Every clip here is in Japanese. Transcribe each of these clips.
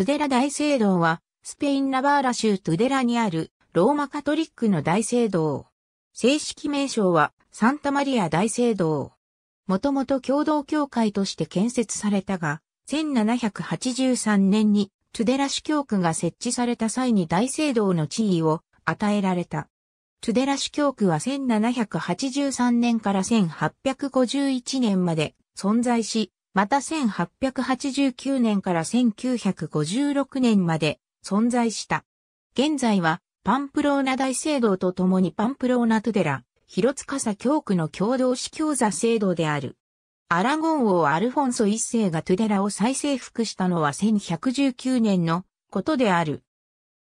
トゥデラ大聖堂は、スペイン・ナバーラ州トゥデラにある、ローマカトリックの大聖堂。正式名称は、サンタマリア大聖堂。もともと共同教会として建設されたが、1783年に、トゥデラ主教区が設置された際に大聖堂の地位を与えられた。トゥデラ主教区は1783年から1851年まで存在し、また1889年から1956年まで存在した。現在はパンプローナ大聖堂と共にパンプローナトゥデラ、広サ教区の共同司教座聖堂である。アラゴン王アルフォンソ一世がトゥデラを再征服したのは1119年のことである。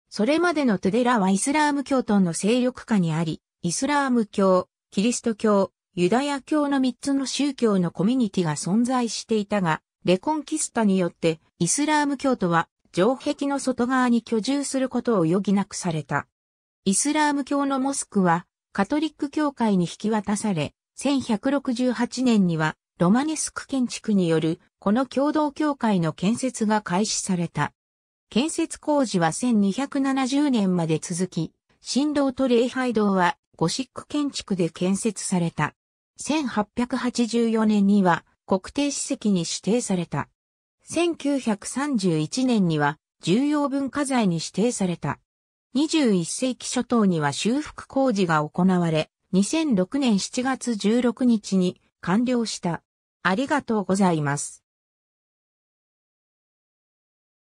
それまでのトゥデラはイスラーム教徒の勢力下にあり、イスラーム教、キリスト教、ユダヤ教の3つの宗教のコミュニティが存在していたが、レコンキスタによってイスラーム教徒は城壁の外側に居住することを余儀なくされた。イスラーム教のモスクはカトリック教会に引き渡され、1168年にはロマネスク建築によるこの共同教会の建設が開始された。建設工事は1270年まで続き、神道と礼拝堂はゴシック建築で建設された。1884年には国定史跡に指定された。1931年には重要文化財に指定された。21世紀初頭には修復工事が行われ、2006年7月16日に完了した。ありがとうございます。